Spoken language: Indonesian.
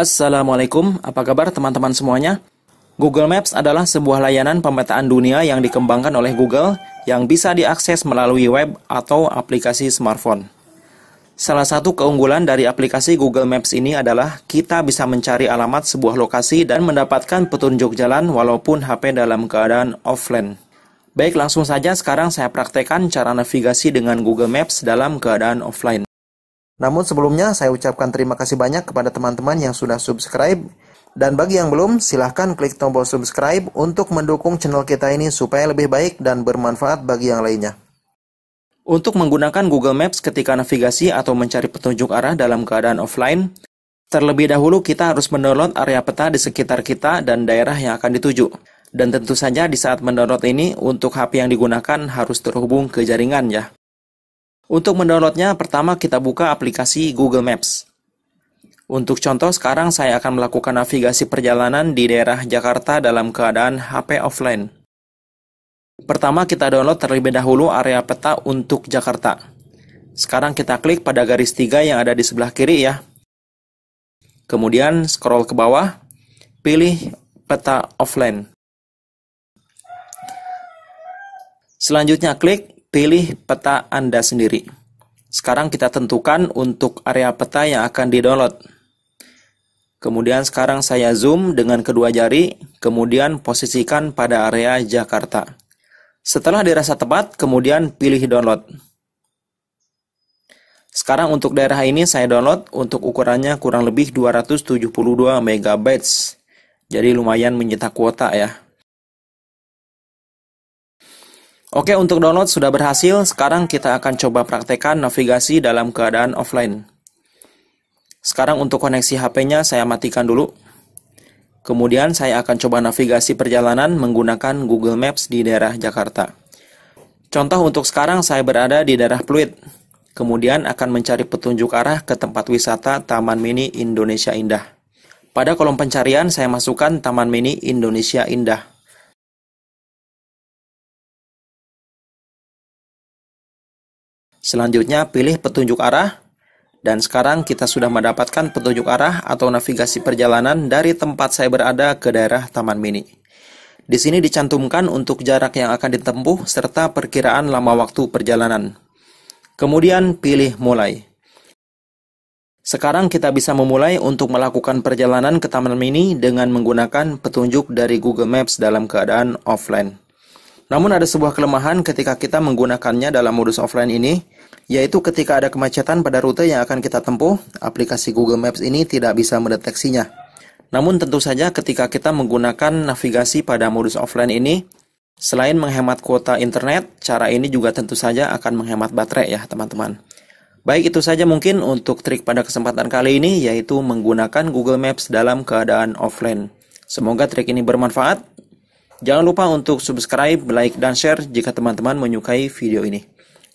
Assalamualaikum, apa kabar teman-teman semuanya? Google Maps adalah sebuah layanan pemetaan dunia yang dikembangkan oleh Google yang bisa diakses melalui web atau aplikasi smartphone. Salah satu keunggulan dari aplikasi Google Maps ini adalah kita bisa mencari alamat sebuah lokasi dan mendapatkan petunjuk jalan walaupun HP dalam keadaan offline. Baik, langsung saja sekarang saya praktekkan cara navigasi dengan Google Maps dalam keadaan offline. Namun sebelumnya saya ucapkan terima kasih banyak kepada teman-teman yang sudah subscribe. Dan bagi yang belum, silahkan klik tombol subscribe untuk mendukung channel kita ini supaya lebih baik dan bermanfaat bagi yang lainnya. Untuk menggunakan Google Maps ketika navigasi atau mencari petunjuk arah dalam keadaan offline, terlebih dahulu kita harus mendownload area peta di sekitar kita dan daerah yang akan dituju. Dan tentu saja di saat mendownload ini, untuk HP yang digunakan harus terhubung ke jaringan ya. Untuk mendownloadnya, pertama kita buka aplikasi Google Maps. Untuk contoh, sekarang saya akan melakukan navigasi perjalanan di daerah Jakarta dalam keadaan HP offline. Pertama, kita download terlebih dahulu area peta untuk Jakarta. Sekarang kita klik pada garis tiga yang ada di sebelah kiri ya. Kemudian scroll ke bawah, pilih peta offline. Selanjutnya klik pilih peta Anda sendiri. Sekarang kita tentukan untuk area peta yang akan di-download. Kemudian sekarang saya zoom dengan kedua jari, kemudian posisikan pada area Jakarta. Setelah dirasa tepat, kemudian pilih download. Sekarang untuk daerah ini saya download untuk ukurannya kurang lebih 272 MB. Jadi lumayan menyita kuota ya. Oke, untuk download sudah berhasil. Sekarang kita akan coba praktekan navigasi dalam keadaan offline. Sekarang untuk koneksi HP-nya saya matikan dulu. Kemudian saya akan coba navigasi perjalanan menggunakan Google Maps di daerah Jakarta. Contoh untuk sekarang saya berada di daerah Pluit. Kemudian akan mencari petunjuk arah ke tempat wisata Taman Mini Indonesia Indah. Pada kolom pencarian saya masukkan Taman Mini Indonesia Indah. Selanjutnya pilih petunjuk arah dan sekarang kita sudah mendapatkan petunjuk arah atau navigasi perjalanan dari tempat saya berada ke daerah Taman Mini. Di sini dicantumkan untuk jarak yang akan ditempuh serta perkiraan lama waktu perjalanan. Kemudian pilih mulai. Sekarang kita bisa memulai untuk melakukan perjalanan ke Taman Mini dengan menggunakan petunjuk dari Google Maps dalam keadaan offline. Namun ada sebuah kelemahan ketika kita menggunakannya dalam modus offline ini, yaitu ketika ada kemacetan pada rute yang akan kita tempuh, aplikasi Google Maps ini tidak bisa mendeteksinya. Namun tentu saja ketika kita menggunakan navigasi pada modus offline ini, selain menghemat kuota internet, cara ini juga tentu saja akan menghemat baterai ya teman-teman. Baik itu saja mungkin untuk trik pada kesempatan kali ini yaitu menggunakan Google Maps dalam keadaan offline. Semoga trik ini bermanfaat. Jangan lupa untuk subscribe, like, dan share jika teman-teman menyukai video ini.